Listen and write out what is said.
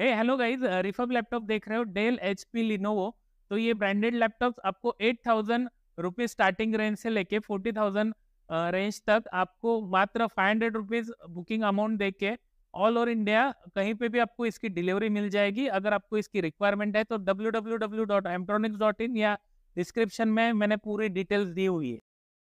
ए hello guys refurb laptop देख रहे हो डेल एच पी लिनोवो तो ये ब्रांडेड लैपटॉप आपको eight thousand rupees starting range से लेके फोर्टी थाउजेंड रेंज तक आपको मात्र five hundred rupees booking amount दे के ऑल ओवर इंडिया कहीं पे भी आपको इसकी डिलीवरी मिल जाएगी अगर आपको इसकी रिक्वायरमेंट है तो W W W dot Emtronics dot in या डिस्क्रिप्शन में मैंने पूरी डिटेल्स दी हुई है